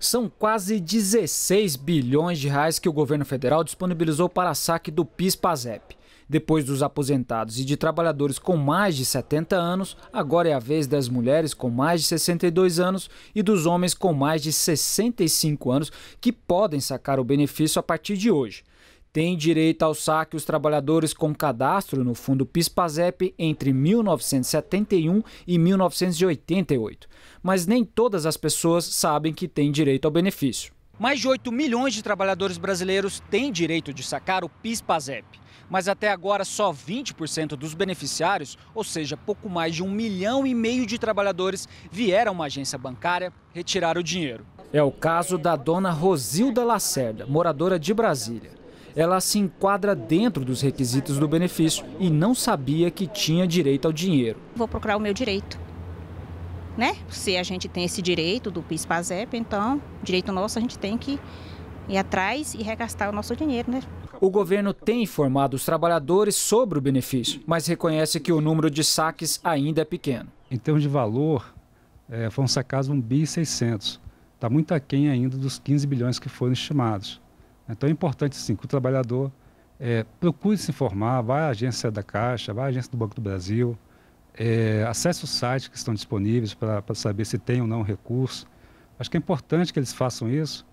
São quase 16 bilhões de reais que o governo federal disponibilizou para saque do PIS-PASEP. Depois dos aposentados e de trabalhadores com mais de 70 anos, agora é a vez das mulheres com mais de 62 anos e dos homens com mais de 65 anos que podem sacar o benefício a partir de hoje tem direito ao saque os trabalhadores com cadastro no fundo PIS-PASEP entre 1971 e 1988. Mas nem todas as pessoas sabem que têm direito ao benefício. Mais de 8 milhões de trabalhadores brasileiros têm direito de sacar o PIS-PASEP. Mas até agora, só 20% dos beneficiários, ou seja, pouco mais de um milhão e meio de trabalhadores, vieram a uma agência bancária retirar o dinheiro. É o caso da dona Rosilda Lacerda, moradora de Brasília ela se enquadra dentro dos requisitos do benefício e não sabia que tinha direito ao dinheiro. Vou procurar o meu direito. Né? Se a gente tem esse direito do PIS-PASEP, então, direito nosso, a gente tem que ir atrás e regastar o nosso dinheiro, né? O governo tem informado os trabalhadores sobre o benefício, mas reconhece que o número de saques ainda é pequeno. Em termos de valor, é, foram sacados 1 bi Está muito aquém ainda dos 15 bilhões que foram estimados. Então é importante, sim, que o trabalhador é, procure se informar, vá à agência da Caixa, vá à agência do Banco do Brasil, é, acesse os sites que estão disponíveis para saber se tem ou não recurso. Acho que é importante que eles façam isso,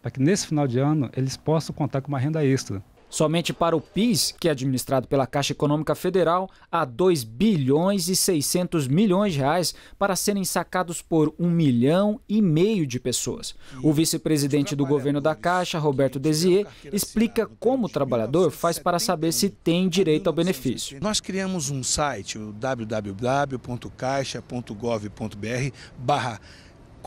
para que nesse final de ano eles possam contar com uma renda extra. Somente para o PIS, que é administrado pela Caixa Econômica Federal, há 2 bilhões e 600 milhões de reais para serem sacados por um milhão e meio de pessoas. O vice-presidente do governo da Caixa, Roberto Desier, explica como o trabalhador faz para saber se tem direito ao benefício. Nós criamos um site, o www.caixa.gov.br barra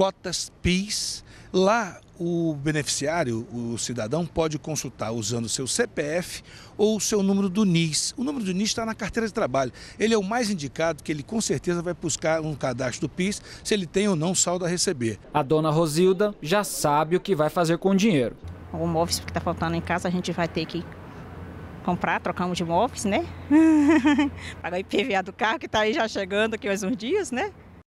cotas PIS. Lá o beneficiário, o cidadão, pode consultar usando o seu CPF ou o seu número do NIS. O número do NIS está na carteira de trabalho. Ele é o mais indicado, que ele com certeza vai buscar um cadastro do PIS, se ele tem ou não saldo a receber. A dona Rosilda já sabe o que vai fazer com o dinheiro. O móveis que está faltando em casa, a gente vai ter que comprar, trocamos de móveis, né? Pagar o IPVA do carro que está aí já chegando aqui é mais uns dias, né?